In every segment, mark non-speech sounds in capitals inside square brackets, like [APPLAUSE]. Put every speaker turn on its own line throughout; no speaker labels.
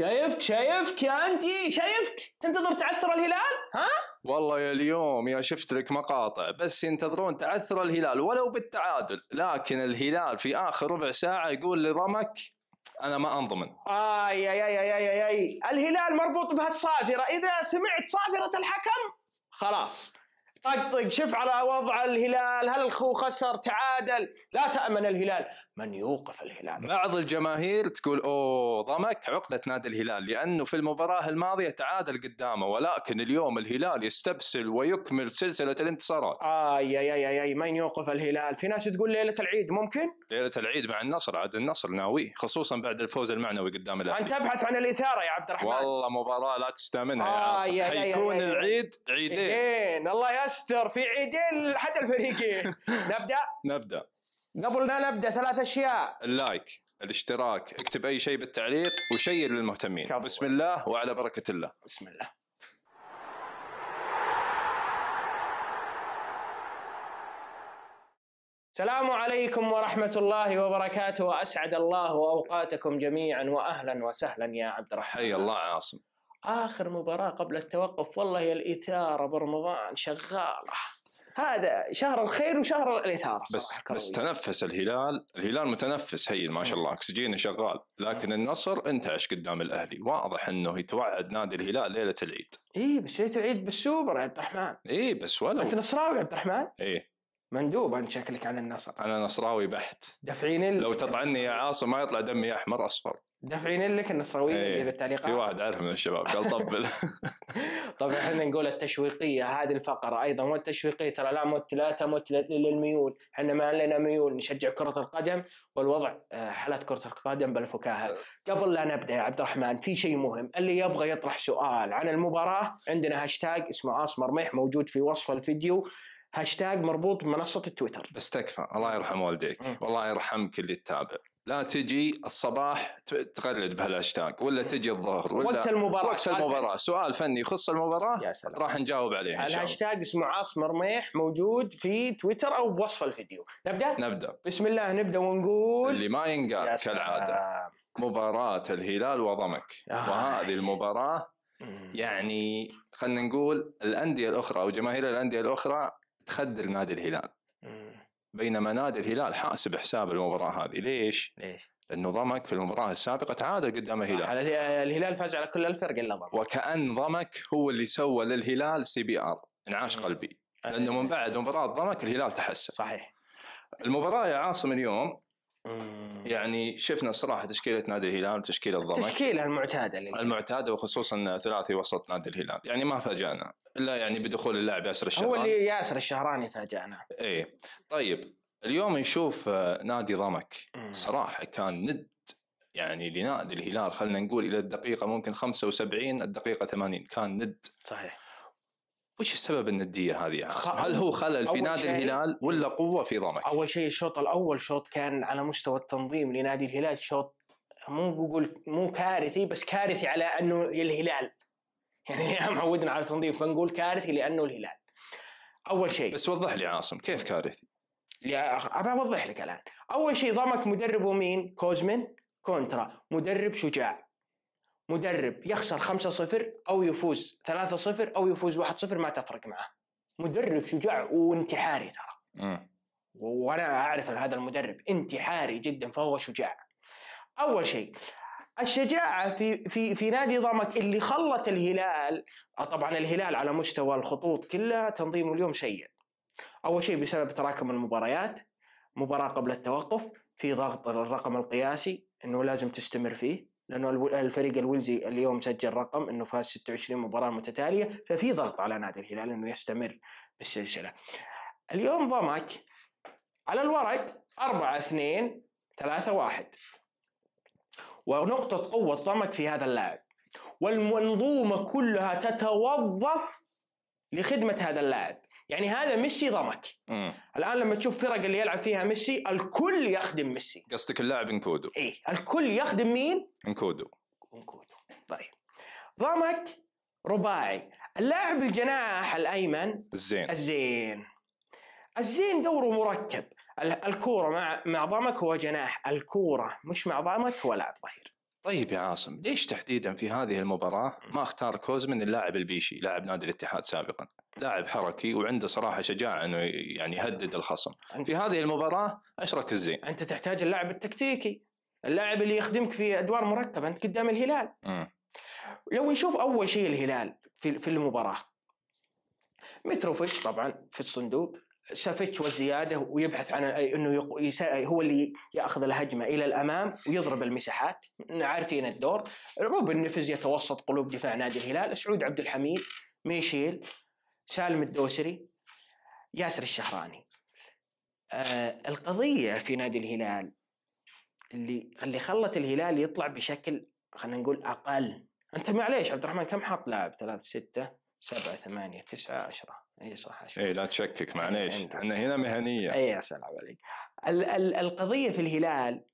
شايفك
شايفك يا انتي شايفك تنتظر تعثر الهلال ها
والله يا اليوم يا شفت لك مقاطع بس ينتظرون تعثر الهلال ولو بالتعادل لكن الهلال في اخر ربع ساعه يقول لرمك انا ما انضمن
اي اي اي اي اي, آي. الهلال مربوط بهالصافره اذا سمعت صافره الحكم
خلاص
طقطق شف على وضع الهلال هل الخو خسر تعادل لا تأمن الهلال من يوقف الهلال
بعض الجماهير تقول أوه ضمك عقدة نادي الهلال لأنه في المباراة الماضية تعادل قدامه ولكن اليوم الهلال يستبسل ويكمل سلسلة الانتصارات
آي آي آي, آي من يوقف الهلال في ناس تقول ليلة العيد
ممكن ليلة العيد مع النصر عاد النصر ناوي خصوصا بعد الفوز المعنوي قدام الأهلي أنت تبحث عن
الإثارة يا عبد الرحمن
والله مباراة لا تستامنها آي يا عاصم حيكون العيد عيدين
الله يا ماستر في عيدين حد الفريقين [LAUGHS] نبدا نبدا قبل لا نبدا ثلاث اشياء
اللايك الاشتراك اكتب اي شيء بالتعليق وشير للمهتمين كبير. بسم الله وعلى بركه الله بسم الله
السلام عليكم ورحمة الله وبركاته وأسعد الله أوقاتكم جميعا وأهلا وسهلا يا عبد
الرحمن حي الله عاصم
اخر مباراه قبل التوقف والله يا الاثاره برمضان شغاله هذا شهر الخير وشهر الاثاره
بس بس تنفس الهلال الهلال متنفس هين ما شاء الله اكسجينه شغال لكن النصر انتعش قدام الاهلي واضح انه يتوعد نادي الهلال ليله العيد
اي بس ليله العيد بالسوبر يا عبد الرحمن
اي بس ولو انت
نصراوي يا عبد الرحمن
اي مندوب انت شكلك عن النصر انا نصراوي بحت دافعين لو تطعني يا عاصم ما يطلع دمي احمر اصفر دافعين لك النصراويين ايه. اذا التعليقات في واحد عارف من الشباب قال طبل [LAUGHS] طبعا احنا نقول التشويقيه هذه
الفقره ايضا والتشويقيه ترى لا موت لا تموت للميول احنا ما لنا ميول نشجع كره القدم والوضع آه، حالات كره القدم بالفكاهه قبل لا نبدا يا عبد الرحمن في شيء مهم اللي يبغى يطرح سؤال عن المباراه عندنا هاشتاج اسمه اسمر ميح موجود في وصف الفيديو هاشتاج مربوط بمنصه التويتر بس تكفى
الله يرحم والديك والله يرحمك اللي تتابع لا تجي الصباح تغرد بهالهاشتاج ولا تجي الظهر ولا وقت المباراه وقت المباراه سؤال فني يخص المباراه يا سلام. راح نجاوب عليه ان شاء الله
الهاشتاج اسمه عاصم رميح موجود في تويتر او بوصف الفيديو نبدا نبدا بسم الله نبدا ونقول اللي ما ينقال كالعاده
مباراه الهلال وضمك آه. وهذه المباراه يعني خلينا نقول الانديه الاخرى او جماهير الانديه الاخرى تخدر نادي الهلال بينما نادي الهلال حاسب حساب المباراه هذه ليش؟ ليش؟ لانه ضمك في المباراه السابقه تعادل قدام الهلال الهلال فاز على كل الفرق الا ضمك وكان ضمك هو اللي سوى للهلال سي بي ار انعاش قلبي لانه من بعد مباراه ضمك الهلال تحسن صحيح المباراه يا عاصم اليوم يعني شفنا صراحه تشكيله نادي الهلال وتشكيله الضمك التشكيله المعتاده اللي المعتاده وخصوصا ثلاثي وسط نادي الهلال يعني ما فاجانا الا يعني بدخول اللاعب ياسر الشهراني هو اللي ياسر
الشهراني فاجانا
ايه طيب اليوم نشوف آه، نادي ضمك صراحه كان ند يعني لنادي الهلال خلينا نقول الى الدقيقه ممكن 75 الدقيقه 80 كان ند صحيح وش السبب النديه هذه يعني؟ هل هو خلل في نادي شيء... الهلال ولا قوه في ضمك؟
اول شيء الشوط الاول شوط كان على مستوى التنظيم لنادي الهلال شوط مو بقول مو كارثي بس كارثي على انه الهلال [LAUGHS] يعني معودنا على التنظيم فنقول كارثي لانه الهلال اول شيء بس وضح لي عاصم كيف كارثي؟ ابى اوضح لك الان اول شيء ضمك مدربه مين؟ كوزمن كونترا مدرب شجاع مدرب يخسر 5-0 او يفوز 3-0 او يفوز 1-0 ما تفرق معه مدرب شجاع وانتحاري ترى وانا اعرف هذا المدرب انتحاري جدا فهو شجاع اول شيء الشجاعة في في في نادي ضمك اللي خلت الهلال طبعا الهلال على مستوى الخطوط كلها تنظيمه اليوم سيء. اول شيء بسبب تراكم المباريات مباراة قبل التوقف في ضغط الرقم القياسي انه لازم تستمر فيه لانه الفريق الويلزي اليوم سجل رقم انه فاز 26 مباراه متتاليه ففي ضغط على نادي الهلال انه يستمر بالسلسله. اليوم ضمك على الورق 4 2 3 1 ونقطة قوة ضمك في هذا اللاعب والمنظومة كلها تتوظف لخدمة هذا اللاعب يعني هذا ميسي ضمك مم. الان لما تشوف فرق اللي يلعب فيها ميسي الكل يخدم
ميسي قصدك اللاعب انكودو اي
الكل يخدم مين
انكودو انكودو
طيب ضمك رباعي اللاعب الجناح الايمن الزين الزين الزين دوره مركب الكوره مع مع ضمك هو جناح الكوره مش مع ضمك هو لاعب ظهير
طيب يا عاصم ليش تحديدا في هذه المباراة ما اختار كوزمن اللاعب البيشي لاعب نادي الاتحاد سابقا لاعب حركي وعنده صراحة شجاعة انه يعني يهدد الخصم في هذه المباراة اشرك الزين
انت تحتاج اللاعب التكتيكي اللاعب اللي يخدمك في ادوار مركبة انت قدام الهلال م. لو نشوف اول شيء الهلال في في المباراة متروفيتش طبعا في الصندوق سافيتش وزياده ويبحث عن انه هو اللي ياخذ الهجمه الى الامام ويضرب المساحات عارفين الدور روبن نفز يتوسط قلوب دفاع نادي الهلال سعود عبد الحميد ميشيل سالم الدوسري ياسر الشهراني آه القضيه في نادي الهلال اللي اللي خلت الهلال يطلع بشكل خلينا نقول اقل انت معليش عبد الرحمن كم حط لاعب 3 6 7 8 9 10 اي صح أشوف.
اي لا تشكك إيه، معليش احنا هنا مهنيه اي يا سلام
عليك ال- ال- القضيه في الهلال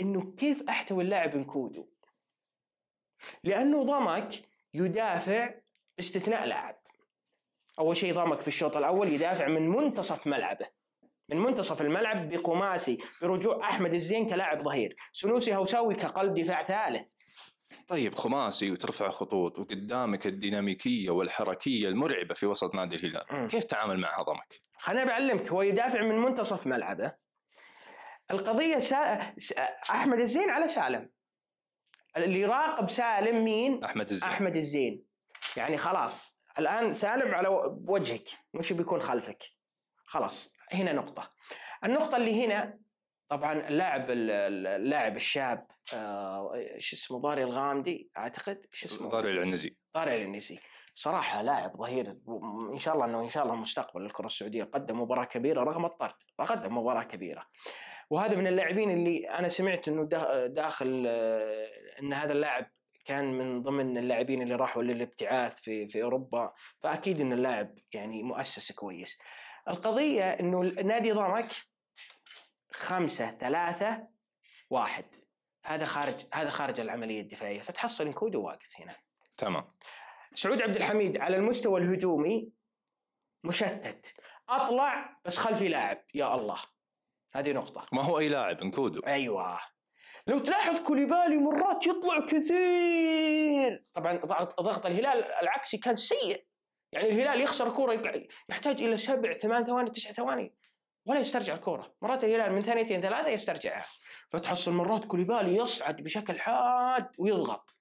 انه كيف احتوي اللاعب انكودو لانه ضمك يدافع باستثناء لاعب اول شيء ضمك في الشوط الاول يدافع من منتصف ملعبه من منتصف الملعب بقماسي برجوع احمد الزين كلاعب ظهير سنوسي هوساوي كقلب دفاع ثالث
طيب خماسي وترفع خطوط وقدامك الديناميكيه والحركيه المرعبه في وسط نادي الهلال، كيف تعامل مع هضمك؟
خليني بعلمك هو يدافع من منتصف ملعبه. القضيه سا... احمد الزين على سالم. اللي يراقب سالم مين؟ احمد الزين احمد الزين. يعني خلاص الان سالم على وجهك مش بيكون خلفك. خلاص هنا نقطة. النقطة اللي هنا طبعا اللاعب اللاعب الشاب آه، شو اسمه ضاري الغامدي اعتقد شو اسمه ضاري العنزي ضاري العنزي صراحه لاعب ظهير ان شاء الله انه ان شاء الله مستقبل الكره السعوديه قدم مباراه كبيره رغم الطرد قدم مباراه كبيره وهذا من اللاعبين اللي انا سمعت انه داخل آه، ان هذا اللاعب كان من ضمن اللاعبين اللي راحوا للابتعاث في في اوروبا فاكيد ان اللاعب يعني مؤسس كويس القضيه انه نادي ضمك خمسة ثلاثة واحد هذا خارج هذا خارج العملية الدفاعية فتحصل انكودو واقف هنا تمام سعود عبد الحميد على المستوى الهجومي مشتت اطلع بس خلفي لاعب يا الله هذه نقطة
ما هو أي لاعب إنكودو أيوه
لو تلاحظ كوليبالي مرات يطلع كثير طبعا ضغط ضغط الهلال العكسي كان سيء يعني الهلال يخسر كوره يحتاج الى سبع ثمان ثواني تسع ثواني ولا يسترجع الكوره مرات الهلال من ثانيتين ثلاثه يسترجعها فتحصل مرات كوليبالي يصعد بشكل حاد ويضغط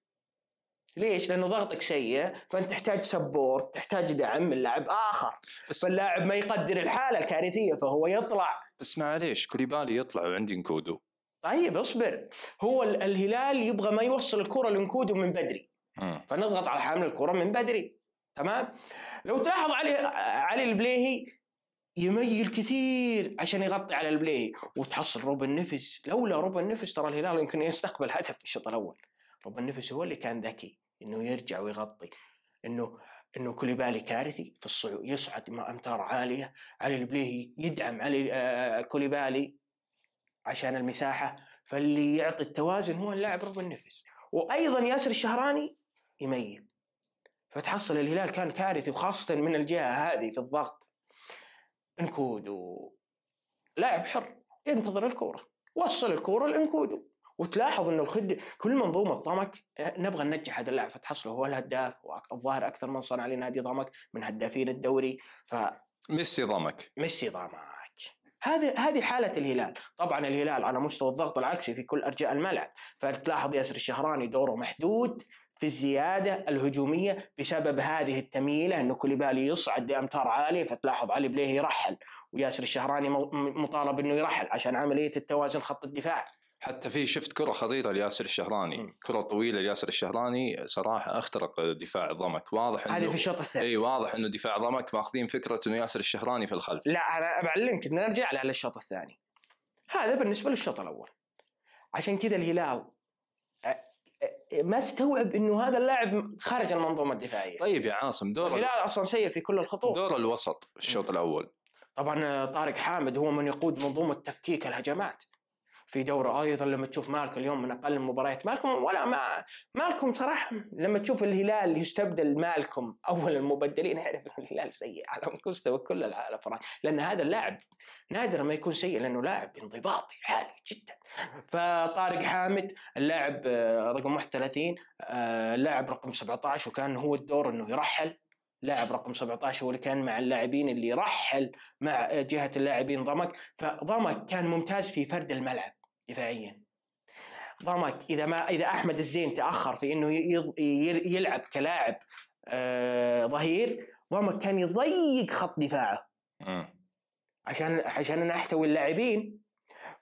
ليش؟ لانه ضغطك سيء فانت تحتاج سبورت، تحتاج دعم من لاعب اخر، بس فاللاعب ما يقدر الحاله الكارثيه فهو يطلع
بس معليش كوليبالي يطلع وعندي نكودو
طيب اصبر هو الهلال يبغى ما يوصل الكره لنكودو من بدري م. فنضغط على حامل الكره من بدري تمام؟ لو تلاحظ علي علي البليهي يميل كثير عشان يغطي على البلاي وتحصل روبن نفس لولا روبن نفس ترى الهلال يمكن يستقبل هدف في الشوط الاول روبن نفس هو اللي كان ذكي انه يرجع ويغطي انه انه كوليبالي كارثي في الصعود يصعد مع امتار عاليه علي البليهي يدعم علي آه، آه، كوليبالي عشان المساحه فاللي يعطي التوازن هو اللاعب روبن نفس وايضا ياسر الشهراني يميل فتحصل الهلال كان كارثي وخاصه من الجهه هذه في الضغط انكودو لاعب حر ينتظر الكوره وصل الكوره لانكودو وتلاحظ ان الخد كل منظومه ضمك نبغى ننجح هذا اللاعب فتحصله هو الهداف والظاهر اكثر من صنع لنادي ضمك من هدافين الدوري ف
ميسي ضمك
ميسي ضمك هذه هذه حالة الهلال، طبعا الهلال على مستوى الضغط العكسي في كل ارجاء الملعب، فتلاحظ ياسر الشهراني دوره محدود في الزيادة الهجومية بسبب هذه التميلة أنه كوليبالي يصعد بأمتار عالية فتلاحظ علي بليه يرحل وياسر الشهراني مطالب أنه يرحل عشان عملية التوازن خط الدفاع
حتى في شفت كره خطيره لياسر الشهراني كره طويله لياسر الشهراني صراحه اخترق دفاع ضمك واضح انه هذه في الشوط الثاني اي واضح انه دفاع ضمك ماخذين فكره انه ياسر الشهراني في الخلف لا
انا بعلمك نرجع لها للشوط الثاني هذا بالنسبه للشوط الاول عشان كذا الهلال ما استوعب انه هذا اللاعب خارج المنظومه الدفاعيه طيب
يا عاصم دور الهلال
اصلا سيء في كل الخطوط دور الوسط
الشوط الاول
طبعا طارق حامد هو من يقود منظومه تفكيك الهجمات في دورة ايضا لما تشوف مالك اليوم من اقل مباريات مالكم ولا ما مالكم صراحة لما تشوف الهلال يستبدل مالكم اول المبدلين اعرف ان [LAUGHS] الهلال سيء على مستوى كل الافراد لان هذا اللاعب نادرا ما يكون سيء لانه لاعب انضباطي عالي جدا فطارق حامد اللاعب آه، رقم 31 آه، اللاعب رقم 17 وكان هو الدور انه يرحل لاعب رقم 17 هو اللي كان مع اللاعبين اللي رحل مع آه، جهه اللاعبين ضمك فضمك كان ممتاز في فرد الملعب دفاعيا ضمك اذا ما اذا احمد الزين تاخر في انه يلعب كلاعب آه، ظهير ضمك كان يضيق خط دفاعه عشان عشان انا احتوي اللاعبين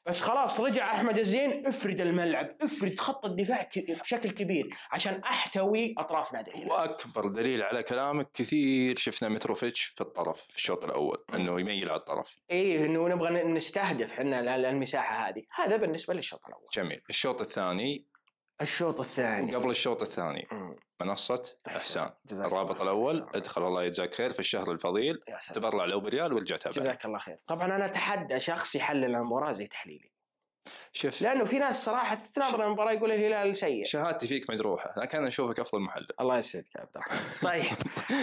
بس خلاص رجع احمد الزين افرد الملعب افرد خط الدفاع بشكل كبير عشان احتوي اطراف نادي الهلال
واكبر دليل على كلامك كثير شفنا متروفيتش في الطرف في الشوط الاول انه يميل على الطرف
ايه انه نبغى نستهدف احنا المساحه هذه هذا بالنسبه للشوط الاول
جميل الشوط الثاني الشوط الثاني قبل الشوط الثاني منصة إحسان الرابط الأول ادخل الله يجزاك خير في الشهر الفضيل تبرع لو بريال ورجع تابع جزاك الله خير
طبعا أنا أتحدى شخص يحلل المباراة زي تحليلي شوف لانه في ناس صراحه تناظر المباراه يقول الهلال سيء شهادتي
فيك مجروحه لكن انا اشوفك افضل محلل الله يسعدك يا عبد الرحمن
[LAUGHS] طيب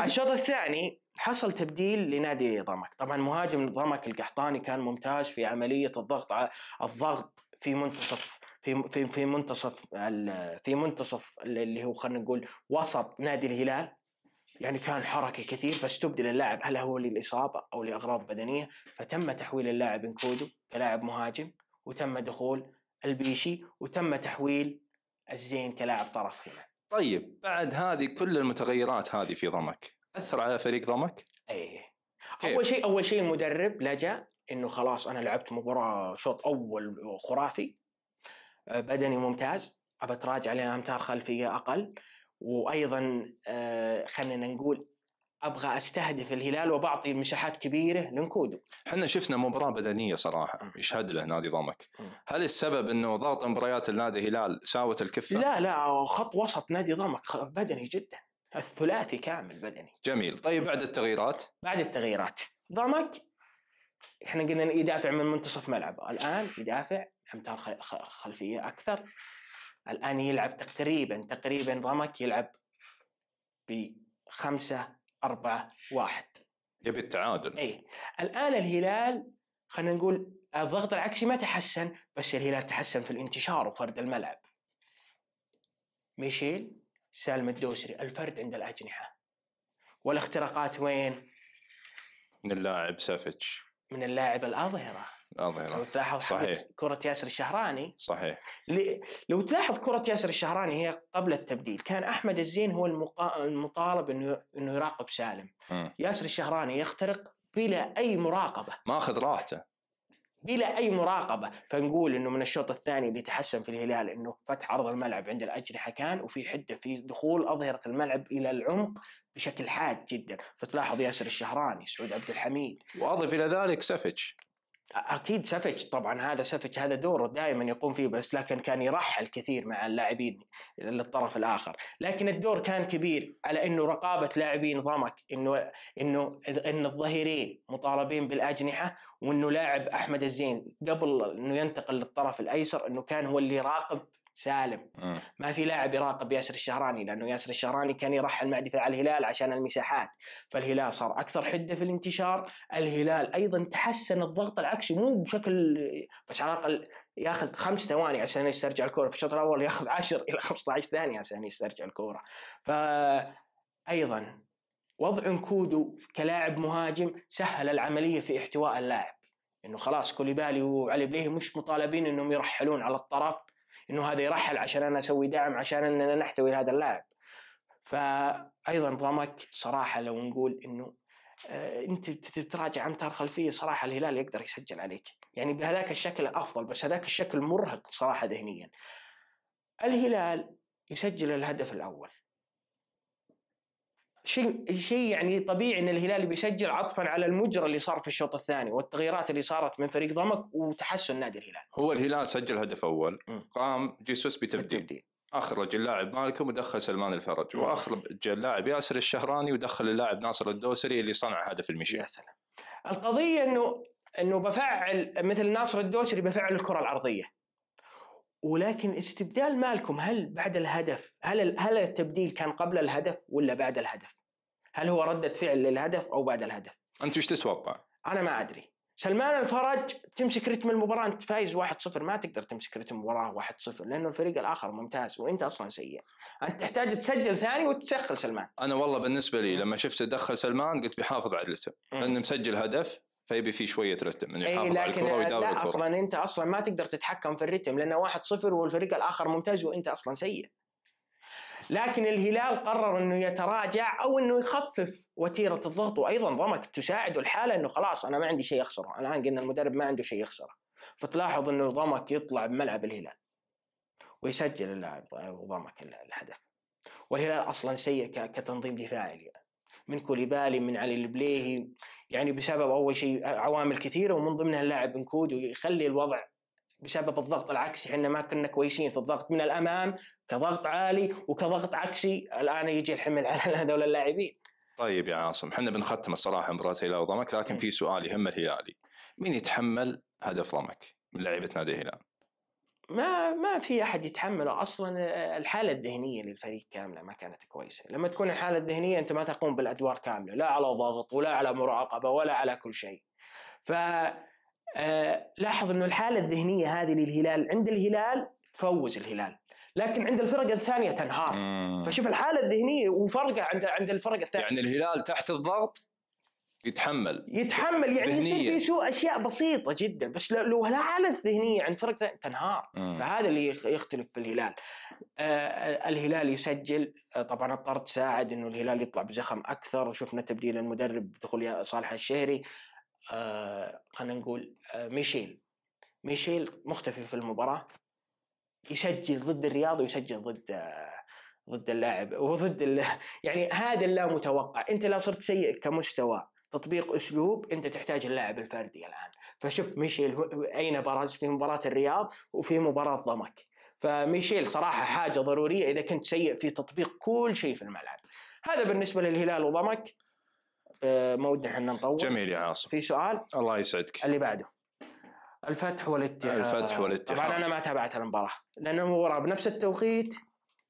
الشوط الثاني حصل تبديل لنادي ضمك طبعا مهاجم ضمك القحطاني كان ممتاز في عمليه الضغط على الضغط في منتصف في في في منتصف في منتصف اللي هو خلينا نقول وسط نادي الهلال يعني كان حركه كثير فاستبدل اللاعب هل هو للاصابه او لاغراض بدنيه فتم تحويل اللاعب انكودو كلاعب مهاجم وتم دخول البيشي وتم تحويل الزين كلاعب طرف هنا
طيب بعد هذه كل المتغيرات هذه في ضمك اثر على فريق ضمك؟ ايه
اول شيء اول شيء المدرب لجا انه خلاص انا لعبت مباراه شوط اول خرافي بدني ممتاز ابى اتراجع لامتار خلفيه اقل وايضا آه، خلينا نقول ابغى
استهدف الهلال وبعطي مساحات كبيره لنكودو احنا شفنا مباراه بدنيه صراحه يشهد له نادي ضمك هل السبب انه ضغط مباريات النادي الهلال ساوت الكفه لا لا
خط وسط نادي ضمك بدني جدا الثلاثي كامل بدني
جميل طيب بعد
التغييرات بعد التغييرات ضمك احنا قلنا يدافع من منتصف ملعبه الان يدافع امتار خلفيه اكثر الان يلعب تقريبا تقريبا ضمك يلعب بخمسة أربعة واحد يبي التعادل اي الان الهلال خلينا نقول الضغط العكسي ما تحسن بس الهلال تحسن في الانتشار وفرد الملعب ميشيل سالم الدوسري الفرد عند الاجنحه
والاختراقات وين؟ من اللاعب سافيتش
من اللاعب الاظهره لا لو تلاحظ صحيح كرة ياسر الشهراني صحيح ل... لو تلاحظ كرة ياسر الشهراني هي قبل التبديل كان احمد الزين هو المقا... المطالب انه انه يراقب سالم م. ياسر الشهراني يخترق بلا اي مراقبه
ما اخذ راحته
بلا اي مراقبه فنقول انه من الشوط الثاني اللي تحسن في الهلال انه فتح عرض الملعب عند الاجنحه كان وفي حده في دخول اظهره الملعب الى العمق بشكل حاد جدا فتلاحظ ياسر الشهراني سعود عبد الحميد
واضف الى ذلك سفج
اكيد سافيتش طبعا هذا سافيتش هذا دوره دائما يقوم فيه بس لكن كان يرحل كثير مع اللاعبين للطرف الاخر لكن الدور كان كبير على انه رقابه لاعبين ضمك انه انه ان الظهيرين مطالبين بالاجنحه وانه لاعب احمد الزين قبل انه ينتقل للطرف الايسر انه كان هو اللي يراقب سالم آه. ما في لاعب يراقب ياسر الشهراني لانه ياسر الشهراني كان يرحل مع دفاع الهلال عشان المساحات فالهلال صار اكثر حده في الانتشار الهلال ايضا تحسن الضغط العكسي مو بشكل بس على الاقل ياخذ خمس ثواني عشان يسترجع الكوره في الشوط الاول ياخذ 10 الى 15 ثانيه عشان يسترجع الكوره ف ايضا وضع انكودو كلاعب مهاجم سهل العمليه في احتواء اللاعب انه خلاص كوليبالي وعلي بليه مش مطالبين انهم يرحلون على الطرف انه هذا يرحل عشان انا اسوي دعم عشان اننا نحتوي هذا اللاعب فايضا ضمك صراحه لو نقول انه آه، انت تتراجع عن تار خلفيه صراحه الهلال يقدر يسجل عليك يعني بهذاك الشكل افضل بس هذاك الشكل مرهق صراحه ذهنيا الهلال يسجل الهدف الاول شيء شيء يعني طبيعي ان الهلال بيسجل عطفا على المجرى اللي صار في الشوط الثاني والتغييرات اللي صارت من فريق ضمك وتحسن نادي الهلال.
هو الهلال سجل هدف اول قام جيسوس بتبديل اخرج اللاعب مالكم ودخل سلمان الفرج واخرج اللاعب ياسر الشهراني ودخل اللاعب ناصر الدوسري اللي صنع هدف المشي. يا سلام.
القضيه انه انه بفعل مثل ناصر الدوسري بفعل الكره العرضيه. ولكن استبدال مالكم هل بعد الهدف هل هل التبديل كان قبل الهدف ولا بعد الهدف؟ هل هو ردة فعل للهدف او بعد الهدف؟
انت ايش تتوقع؟
انا ما ادري سلمان الفرج تمسك رتم المباراة انت فايز 1-0 ما تقدر تمسك رتم المباراة 1-0 لانه الفريق الاخر ممتاز وانت اصلا سيء انت تحتاج تسجل ثاني وتدخل سلمان
انا والله بالنسبة لي لما شفت دخل سلمان قلت بيحافظ عدلته لانه مسجل هدف فيبي في شويه رتم انه إيه، يحافظ على الكره آه، ويداوي لا الكره اصلا
انت اصلا ما تقدر تتحكم في الرتم لانه واحد صفر والفريق الاخر ممتاز وانت اصلا سيء لكن الهلال قرر انه يتراجع او انه يخفف وتيره الضغط وايضا ضمك تساعده الحاله انه خلاص انا ما عندي شيء اخسره الان قلنا المدرب ما عنده شيء يخسره فتلاحظ انه ضمك يطلع بملعب الهلال ويسجل اللاعب ضمك الهدف والهلال اصلا سيء كتنظيم دفاعي يعني من كوليبالي من علي البليهي يعني بسبب اول شيء عوامل كثيره ومن ضمنها اللاعب انكود ويخلي الوضع بسبب الضغط العكسي احنا ما كنا كويسين في الضغط من الامام كضغط عالي وكضغط عكسي الان يجي الحمل [LAUGHS] على هذول اللاعبين
طيب يا عاصم احنا بنختم الصراحه مباراه الهلال وضمك لكن في سؤال يهم الهلالي مين يتحمل هدف ضمك من لعيبه نادي الهلال؟
ما ما في احد يتحمله اصلا الحاله الذهنيه للفريق كامله ما كانت كويسه، لما تكون الحاله الذهنيه انت ما تقوم بالادوار كامله، لا على ضغط ولا على مراقبه ولا على كل شيء. ف لاحظ انه الحاله الذهنيه هذه للهلال عند الهلال تفوز الهلال، لكن عند الفرق الثانيه تنهار. فشوف الحاله الذهنيه وفرقه عند عند الفرق الثانيه. يعني
الهلال تحت الضغط يتحمل يتحمل يعني يصير في سوء
اشياء بسيطه جدا بس لو لا حاله ذهنيه عند فرق تنهار مم. فهذا اللي يختلف في الهلال آه الهلال يسجل آه طبعا الطرد ساعد انه الهلال يطلع بزخم اكثر وشفنا تبديل المدرب دخول صالح الشهري آه خلينا نقول آه ميشيل ميشيل مختفي في المباراه يسجل ضد الرياض ويسجل ضد آه ضد اللاعب وضد يعني هذا اللا متوقع انت لا صرت سيء كمستوى تطبيق اسلوب انت تحتاج اللاعب الفردي الان فشوف ميشيل اين برز في مباراه الرياض وفي مباراه ضمك فميشيل صراحه حاجه ضروريه اذا كنت سيء في تطبيق كل شيء في الملعب هذا بالنسبه للهلال وضمك آه، ما ودنا احنا نطول جميل يا عاصم في سؤال الله يسعدك اللي بعده الفتح والاتحاد الفتح والاتحاد طبعا انا ما تابعت المباراه لان المباراه بنفس التوقيت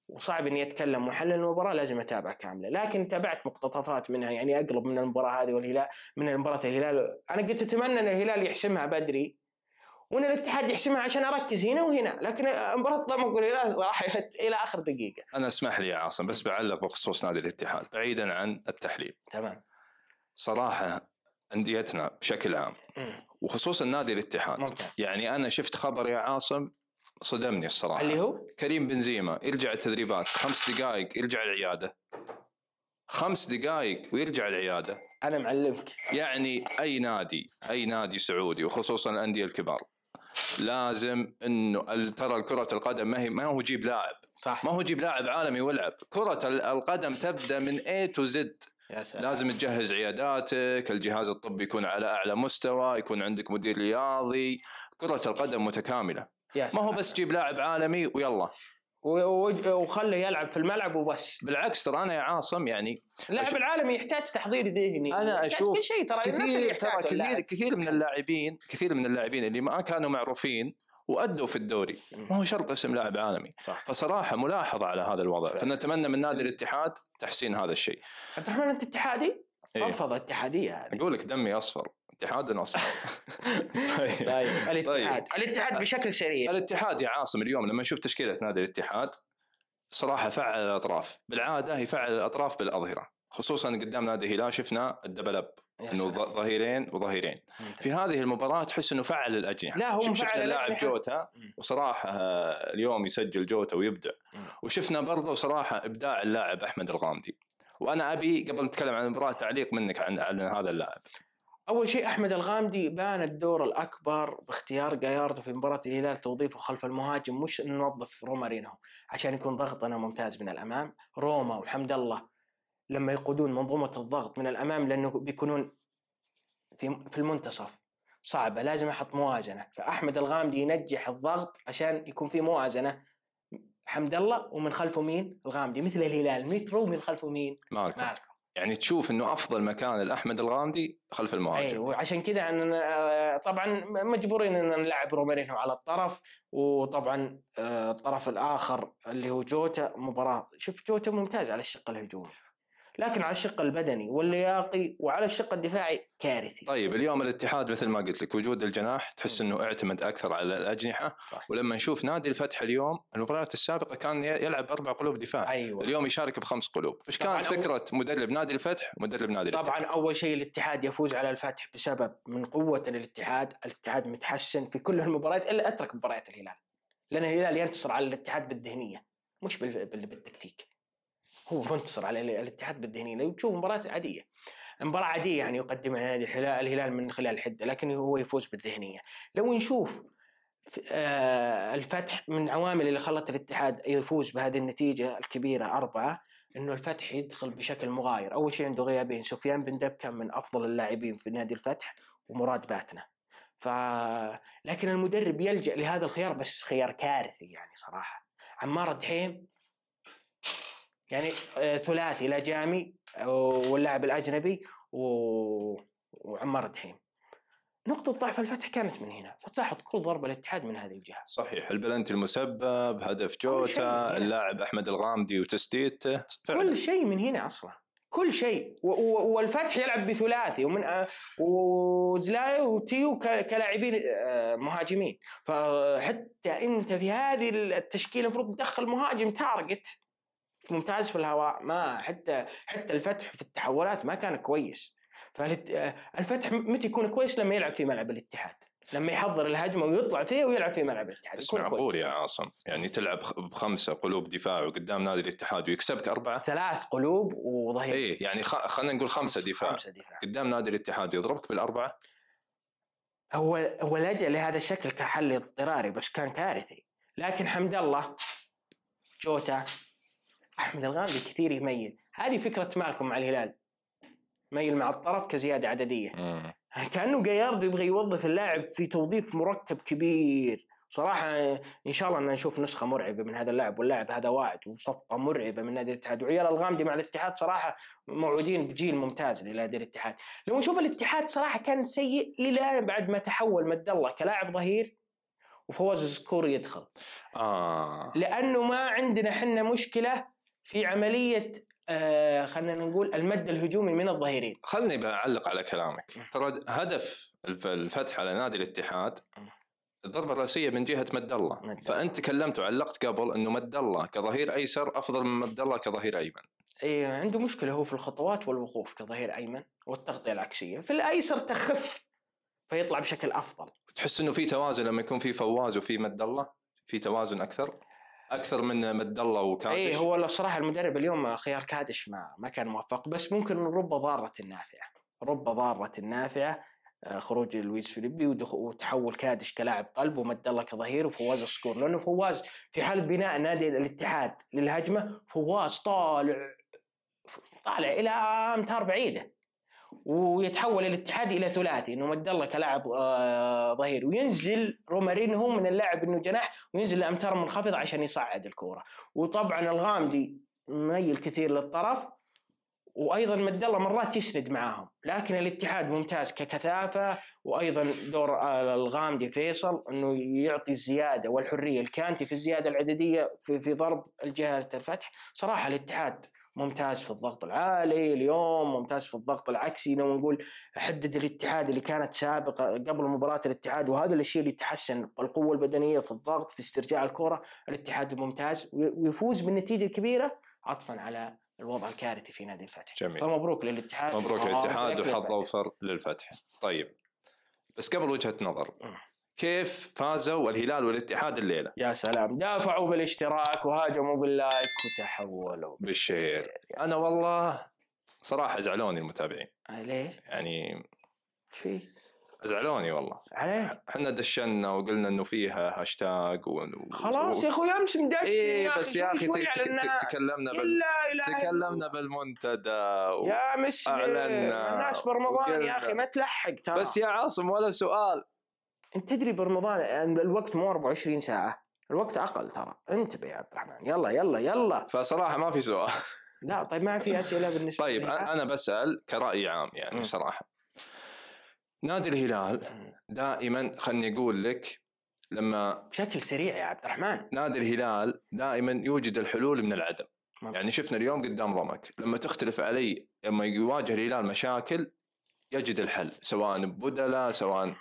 وصعب اني اتكلم محلل المباراه لازم اتابع كامله لكن تابعت مقتطفات منها يعني اقرب من المباراه هذه والهلال من مباراه الهلال انا كنت اتمنى ان الهلال يحسمها بدري وان الاتحاد يحسمها عشان اركز هنا وهنا لكن مباراه الضمك والهلال راح الى اخر دقيقه
انا اسمح لي يا عاصم بس بعلق بخصوص نادي الاتحاد بعيدا عن التحليل تمام صراحه انديتنا بشكل عام وخصوصا نادي الاتحاد ممتاز. يعني انا شفت خبر يا عاصم صدمني الصراحه اللي هو كريم بنزيما يرجع التدريبات خمس دقائق يرجع العياده خمس دقائق ويرجع العياده انا معلمك يعني اي نادي اي نادي سعودي وخصوصا الانديه الكبار لازم انه ترى كره القدم ما هي ما هو جيب لاعب صح ما هو جيب لاعب عالمي والعب كره القدم تبدا من A تو زد يا سلام. لازم تجهز عياداتك الجهاز الطبي يكون على اعلى مستوى يكون عندك مدير رياضي كره القدم متكامله ما هو بس جيب لاعب عالمي ويلا وخله يلعب في الملعب وبس بالعكس ترى انا يا عاصم يعني اللاعب
العالمي يحتاج تحضير ذهني انا اشوف كل شيء ترى كثير ترى كثير
كثير من اللاعبين كثير من اللاعبين اللي ما كانوا معروفين وادوا في الدوري ما هو شرط اسم لاعب عالمي صح. فصراحه ملاحظه على هذا الوضع صح. فنتمنى من نادي الاتحاد تحسين هذا الشيء
عبد الرحمن انت اتحادي؟ ايه؟ اتحاديه
يعني اقول لك دمي اصفر اتحاد النصر [LAUGHS] طيب. طيب الاتحاد طيب. الاتحاد بشكل سريع الاتحاد يا عاصم اليوم لما نشوف تشكيله نادي الاتحاد صراحه فعل الاطراف بالعاده يفعل الاطراف بالاظهره خصوصا قدام نادي هلال شفنا الدبل اب انه ظهيرين وظهيرين في هذه المباراه تحس انه فعل الاجنحه لا هو شفنا لاعب جوتا وصراحه آه، اليوم يسجل جوتا ويبدع وشفنا برضه صراحه ابداع اللاعب احمد الغامدي وانا ابي قبل نتكلم عن المباراه تعليق منك عن عن هذا اللاعب
اول شيء احمد الغامدي بان الدور الاكبر باختيار جاياردو في مباراه الهلال توظيفه خلف المهاجم مش نوظف رومارينو عشان يكون ضغطنا ممتاز من الامام روما وحمد الله لما يقودون منظومه الضغط من الامام لانه بيكونون في في المنتصف صعبه لازم احط موازنه فاحمد الغامدي ينجح الضغط عشان يكون في موازنه حمد الله ومن خلفه مين الغامدي مثل الهلال مترو ومن خلفه مين مالكم, مالكم.
يعني تشوف انه افضل مكان لاحمد الغامدي خلف المهاجم ايوه
وعشان كذا اننا آه، طبعا مجبورين ان نلعب رومارينو على الطرف وطبعا آه، الطرف الاخر اللي هو جوتا مباراه شوف جوتا ممتاز على الشق الهجومي لكن على الشق البدني واللياقي وعلى الشق الدفاعي كارثي
طيب اليوم الاتحاد مثل ما قلت لك وجود الجناح تحس انه اعتمد اكثر على الاجنحه ولما نشوف نادي الفتح اليوم المباريات السابقه كان يلعب باربع قلوب دفاع أيوة. اليوم يشارك بخمس قلوب ايش كانت فكره مدرب نادي الفتح ومدرب نادي طبعا
الاتحاد. اول شيء الاتحاد يفوز على الفتح بسبب من قوه الاتحاد الاتحاد متحسن في كل المباريات الا اترك مباريات الهلال لان الهلال ينتصر على الاتحاد بالذهنيه مش بالتكتيك هو منتصر على الاتحاد بالذهنية تشوف مباراة عادية مباراة عادية يعني يقدمها نادي الهلال من خلال الحدة لكن هو يفوز بالذهنية لو نشوف آه، الفتح من العوامل اللي خلت الاتحاد يفوز بهذه النتيجة الكبيرة أربعة انه الفتح يدخل بشكل مغاير، اول شيء عنده غيابين سفيان بن دب كان من افضل اللاعبين في نادي الفتح ومراد باتنا. ف لكن المدرب يلجا لهذا الخيار بس خيار كارثي يعني صراحه. عمار الدحيم يعني آه، ثلاثي لجامي آه، واللاعب الاجنبي و... وعمار دحيم نقطة ضعف الفتح كانت من هنا، فتلاحظ كل ضربة للاتحاد من هذه الجهة. صحيح،
البلنتي المسبب، هدف جوتا، اللاعب احمد الغامدي وتسديدته، كل شيء
من هنا اصلا. كل شيء والفتح يلعب بثلاثي ومن آه، وزلاي وتيو كلاعبين مهاجمين فحتى انت في هذه التشكيله المفروض تدخل مهاجم تارجت ممتاز في الهواء ما حتى حتى الفتح في التحولات ما كان كويس فالفتح متى يكون كويس لما يلعب في ملعب الاتحاد لما يحضر الهجمه ويطلع فيها ويلعب في ملعب الاتحاد
بس معقول يا عاصم يعني تلعب بخمسه قلوب دفاع وقدام نادي الاتحاد ويكسبك اربعه ثلاث قلوب وظهير اي يعني خ... خلينا نقول خمسه دفاع. خمسه دفاع قدام نادي الاتحاد يضربك بالاربعه
هو هو لجا لهذا الشكل كحل اضطراري بس كان كارثي لكن حمد الله جوتا احمد الغامدي كثير يميل هذه فكره مالكم مع الهلال ميل مع الطرف كزياده عدديه مم. كانه جاياردو يبغى يوظف اللاعب في توظيف مركب كبير صراحة إن شاء الله أن نشوف نسخة مرعبة من هذا اللاعب واللاعب هذا واعد وصفقة مرعبة من نادي الاتحاد وعيال الغامدي مع الاتحاد صراحة موعودين بجيل ممتاز لنادي الاتحاد لو نشوف الاتحاد صراحة كان سيء إلى بعد ما تحول مد الله كلاعب ظهير وفواز الزكور يدخل آه. لأنه ما عندنا حنا مشكلة في عمليه آه خلينا نقول المد الهجومي من الظهيرين
خلني بعلق على كلامك ترى هدف الفتح على نادي الاتحاد الضربة الرأسية من جهة مد الله فأنت تكلمت وعلقت قبل أنه مد الله كظهير أيسر أفضل من مد الله كظهير أيمن
أي عنده مشكلة هو في الخطوات والوقوف كظهير أيمن والتغطية العكسية في الأيسر تخف فيطلع بشكل أفضل
تحس أنه في توازن لما يكون في فواز وفي مد الله في توازن أكثر اكثر من مد الله وكادش اي هو
الصراحه المدرب اليوم خيار كادش ما ما كان موفق بس ممكن رب ضاره نافعه رب ضاره نافعه آه، خروج لويس فيليبي وتحول كادش كلاعب قلب ومد الله كظهير وفواز السكور لانه فواز في حال بناء نادي الاتحاد للهجمه فواز طالع طالع الى امتار بعيده ويتحول الاتحاد الى ثلاثي انه مد الله كلاعب آه، ظهير وينزل هو من اللاعب انه جناح وينزل لامتار منخفضه عشان يصعد الكوره وطبعا الغامدي ميل كثير للطرف وايضا مد الله مرات يسند معاهم لكن الاتحاد ممتاز ككثافه وايضا دور آه، الغامدي فيصل انه يعطي الزياده والحريه الكانتي في الزياده العدديه في, في ضرب الجهه الفتح صراحه الاتحاد ممتاز في الضغط العالي اليوم ممتاز في الضغط العكسي لو نقول حدد الاتحاد اللي كانت سابقة قبل مباراة الاتحاد وهذا الشيء اللي تحسن القوة البدنية في الضغط في استرجاع الكرة الاتحاد ممتاز ويفوز بالنتيجة الكبيرة عطفا على الوضع الكارثي في نادي الفتح جميل. فمبروك
للاتحاد مبروك للاتحاد وحظ اوفر للفتح طيب بس قبل وجهة نظر كيف فازوا الهلال والاتحاد الليله يا سلام دافعوا بالاشتراك وهاجموا باللايك
وتحولوا
بالشير انا والله صراحه زعلوني المتابعين آه، ليه؟ يعني في زعلوني والله عليه احنا دشنا وقلنا انه فيها هاشتاج و... خلاص يا اخوي
امس مدش اي بس يا اخي تكلمنا بال... تكلمنا
بالمنتدى و... يا مش اعلنا الناس برمضان يا اخي ما
تلحق ترى بس يا عاصم ولا سؤال انت تدري برمضان الوقت مو 24 ساعه الوقت اقل ترى انتبه يا عبد الرحمن يلا يلا يلا فصراحه
ما في سؤال [LAUGHS] لا طيب ما في اسئله بالنسبه طيب لي. انا بسال كراي عام يعني م. صراحه نادي الهلال دائما خلني اقول لك لما بشكل سريع يا عبد الرحمن نادي الهلال دائما يوجد الحلول من العدم يعني شفنا اليوم قدام ضمك لما تختلف علي لما يواجه الهلال مشاكل يجد الحل سواء ببدلاء سواء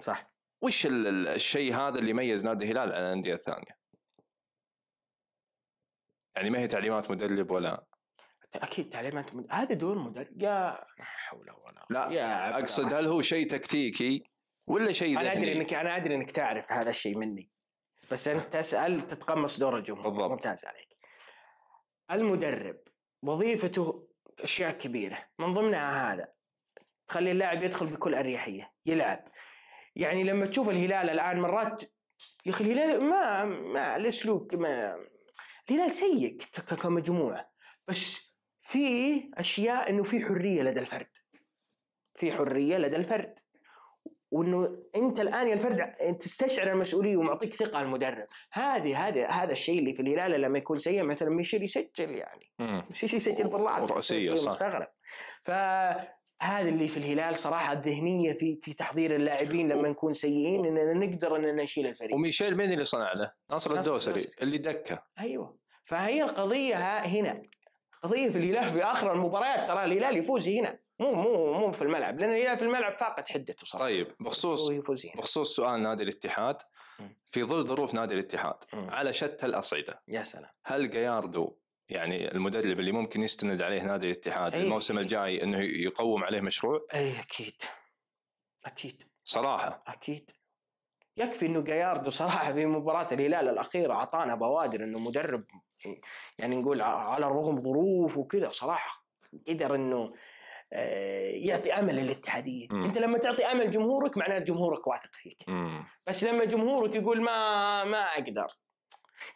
صح وش الشيء هذا اللي يميز نادي الهلال عن الانديه الثانيه؟ يعني ما هي تعليمات مدرب ولا
اكيد تعليمات مد... هذا دور مدرب يا حول
ولا لا يا اقصد هل هو شيء تكتيكي ولا شيء انا ادري انك
انا ادري انك تعرف هذا الشيء مني بس انت تسال تتقمص دور الجمهور بالضبط. ممتاز عليك المدرب وظيفته اشياء كبيره من ضمنها هذا تخلي اللاعب يدخل بكل اريحيه يلعب يعني لما تشوف الهلال الان مرات يا اخي الهلال ما ما الاسلوب ما الهلال سيء كمجموعه بس في اشياء انه في حريه لدى الفرد في حريه لدى الفرد وانه انت الان يا الفرد تستشعر المسؤوليه ومعطيك ثقه المدرب هذه هذا هذا الشيء اللي في الهلال لما يكون سيء مثلا ميشيل يسجل يعني ميشيل يسجل بالله صح مستغرب ف هذا اللي في الهلال صراحه الذهنيه في في تحضير اللاعبين لما نكون سيئين اننا نقدر اننا نشيل
الفريق وميشيل مين اللي صنع له؟ ناصر الدوسري اللي دكه ايوه
فهي القضيه هنا قضيه في الهلال في اخر المباريات ترى الهلال يفوز هنا مو مو مو في الملعب لان الهلال في الملعب
فاقد حدته صراحه طيب بخصوص بخصوص سؤال نادي الاتحاد في ظل ظروف نادي الاتحاد على شتى الاصعده يا سلام هل جاياردو يعني المدرب اللي ممكن يستند عليه نادي الاتحاد أيه الموسم إيه. الجاي انه يقوم عليه مشروع؟
اي اكيد اكيد صراحه اكيد يكفي انه جاياردو صراحه في مباراه الهلال الاخيره اعطانا بوادر انه مدرب يعني نقول على الرغم ظروف وكذا صراحه قدر انه آه، يعطي امل للاتحاديه، انت لما تعطي امل جمهورك معناه جمهورك واثق فيك. مم. بس لما جمهورك يقول ما ما اقدر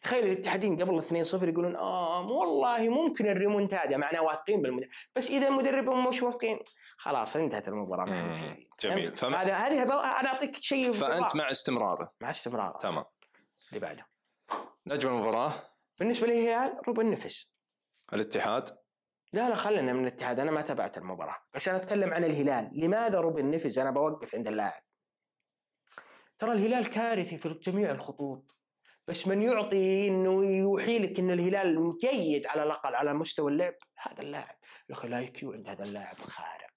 تخيل الاتحادين قبل 2-0 يقولون اه والله ممكن الريمونتادا معنا واثقين بالمدرب بس اذا مدربهم مش واثقين خلاص انتهت المباراه ما
جميل فم... هذا هذه انا اعطيك
شيء فانت مع
استمراره مع
استمراره تمام اللي بعده نجم المباراه بالنسبه لي هي روبن نفس الاتحاد لا لا خلينا من الاتحاد انا ما تابعت المباراه بس انا اتكلم عن الهلال لماذا روبن نفس انا بوقف عند اللاعب ترى الهلال كارثي في جميع الخطوط بس من يعطي انه يوحي لك ان الهلال جيد على الاقل على مستوى اللعب هذا اللاعب يا اخي الاي كيو عند هذا اللاعب خارق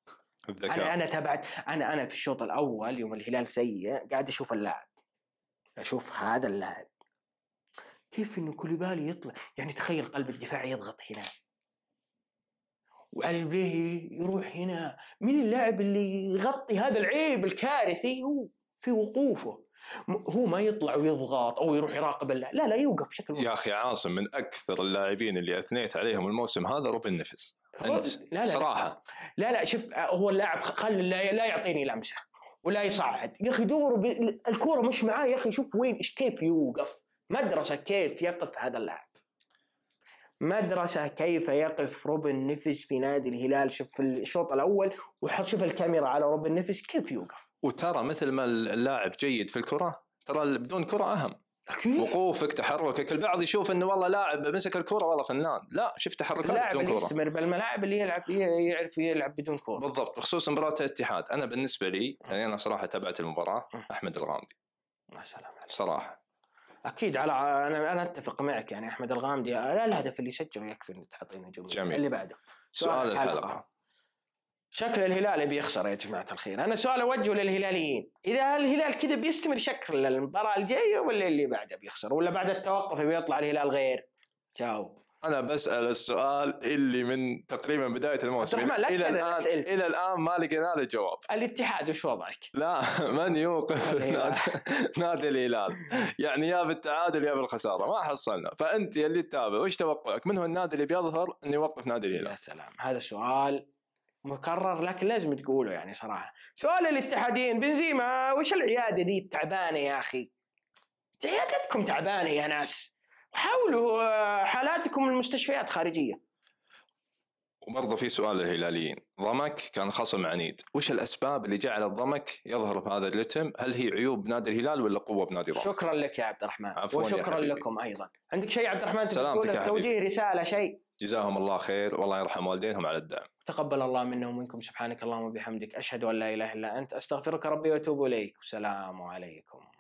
انا انا تابعت
انا انا في الشوط الاول يوم الهلال سيء قاعد اشوف اللاعب اشوف هذا اللاعب كيف انه كوليبالي يطلع يعني تخيل قلب الدفاع يضغط هنا وعلي البليهي يروح هنا من اللاعب اللي يغطي هذا العيب الكارثي هو في وقوفه هو ما يطلع ويضغط او يروح يراقب اللعب. لا لا يوقف بشكل يا اخي
عاصم من اكثر اللاعبين اللي اثنيت عليهم الموسم هذا روبن نفس انت لا لا صراحه
لا لا شوف هو اللاعب خل لا يعطيني لمسه ولا يصعد يا اخي دور ب... الكوره مش معاه يا اخي شوف وين ايش كيف يوقف مدرسه كيف يقف هذا اللاعب مدرسة كيف يقف روبن نفس في نادي الهلال شوف الشوط الأول وشوف الكاميرا على روبن نفس كيف يوقف
وترى مثل ما اللاعب جيد في الكره ترى بدون كره اهم أكيد. وقوفك تحركك البعض يشوف انه والله لاعب مسك الكره والله فنان لا شوف تحركات بدون كره يستمر
بالملاعب اللي يلعب يعرف يلعب بدون كره
بالضبط بخصوص مباراه الاتحاد انا بالنسبه لي يعني انا صراحه تابعت المباراه احمد الغامدي ما سلام عليك صراحه
اكيد على انا انا اتفق معك يعني احمد الغامدي الهدف اللي سجله يكفي انه تحطينه جميل جميل اللي بعده سؤال, سؤال الحلقه, الحلقة. شكل الهلال بيخسر يا جماعه الخير، انا سؤال اوجهه للهلاليين، اذا الهلال كذا بيستمر شكل المباراه الجايه ولا اللي بعده بيخسر ولا بعد التوقف بيطلع الهلال غير؟ جاوب
انا بسال السؤال اللي من تقريبا بدايه الموسم الى, الان أسئلة. الى الان ما لقينا له جواب
الاتحاد وش وضعك؟
لا [LAUGHS] من يوقف نادي, نادي الهلال يعني يا بالتعادل يا بالخساره ما حصلنا فانت اللي تتابع وش توقعك من هو النادي اللي بيظهر انه يوقف نادي الهلال؟ يا سلام
هذا سؤال مكرر لكن لازم تقوله يعني صراحه سؤال الاتحادين بنزيما وش العياده دي التعبانه يا اخي عيادتكم تعبانه يا ناس حاولوا آه، حالاتكم المستشفيات خارجيه
وبرضه في سؤال للهلاليين ضمك كان خصم عنيد وش الأسباب اللي جعلت ضمك يظهر بهذا الرتم هل هي عيوب نادي الهلال ولا قوة بنادي ضمك شكرا لك يا عبد الرحمن وشكرا لكم أيضا عندك شيء عبد الرحمن سلامتك توجيه رسالة شيء جزاهم الله خير والله يرحم والديهم على الدعم
تقبل الله منهم ومنكم سبحانك اللهم وبحمدك أشهد أن لا إله إلا أنت أستغفرك ربي وأتوب إليك والسلام عليكم